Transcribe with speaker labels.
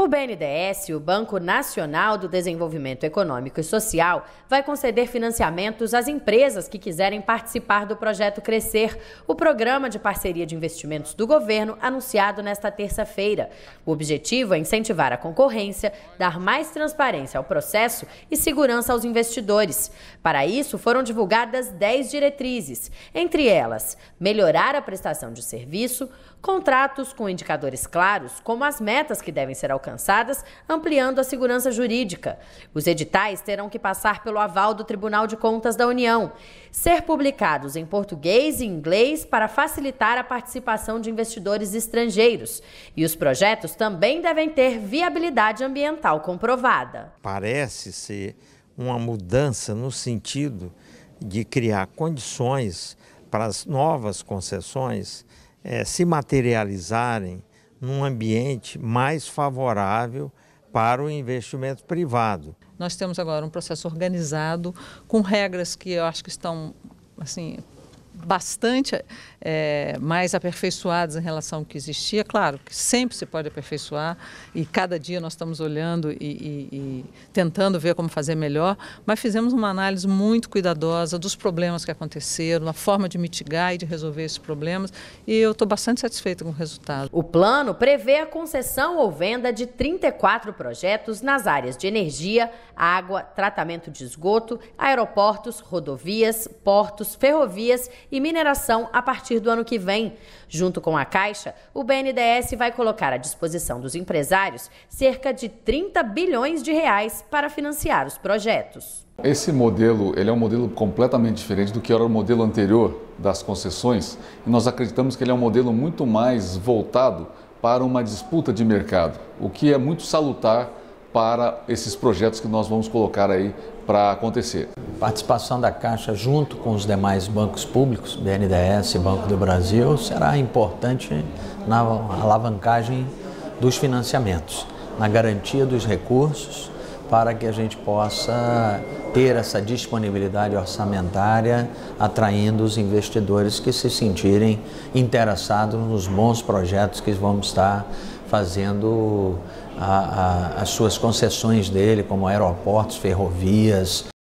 Speaker 1: O BNDES, o Banco Nacional do Desenvolvimento Econômico e Social, vai conceder financiamentos às empresas que quiserem participar do projeto Crescer, o programa de parceria de investimentos do governo anunciado nesta terça-feira. O objetivo é incentivar a concorrência, dar mais transparência ao processo e segurança aos investidores. Para isso, foram divulgadas 10 diretrizes, entre elas, melhorar a prestação de serviço, contratos com indicadores claros, como as metas que devem ser alcançadas alcançadas, ampliando a segurança jurídica. Os editais terão que passar pelo aval do Tribunal de Contas da União, ser publicados em português e inglês para facilitar a participação de investidores estrangeiros. E os projetos também devem ter viabilidade ambiental comprovada.
Speaker 2: Parece ser uma mudança no sentido de criar condições para as novas concessões é, se materializarem num ambiente mais favorável para o investimento privado.
Speaker 3: Nós temos agora um processo organizado com regras que eu acho que estão assim bastante é, mais aperfeiçoados em relação ao que existia. Claro que sempre se pode aperfeiçoar e cada dia nós estamos olhando e, e, e tentando ver como fazer melhor, mas fizemos uma análise muito cuidadosa dos problemas que aconteceram, a forma de mitigar e de resolver
Speaker 1: esses problemas e eu estou bastante satisfeita com o resultado. O plano prevê a concessão ou venda de 34 projetos nas áreas de energia, água, tratamento de esgoto, aeroportos, rodovias, portos, ferrovias e mineração a partir do ano que vem. Junto com a Caixa, o BNDES vai colocar à disposição dos empresários cerca de 30 bilhões de reais para financiar os projetos.
Speaker 4: Esse modelo ele é um modelo completamente diferente do que era o modelo anterior das concessões e nós acreditamos que ele é um modelo muito mais voltado para uma disputa de mercado, o que é muito salutar para esses projetos que nós vamos colocar aí para acontecer. Participação da Caixa junto
Speaker 5: com os demais bancos públicos, BNDES, Banco do Brasil, será importante na alavancagem dos financiamentos, na garantia dos recursos, para que a gente possa ter essa disponibilidade orçamentária, atraindo os investidores que se sentirem interessados nos bons projetos que vamos estar fazendo
Speaker 4: a, a, as suas concessões dele, como aeroportos, ferrovias.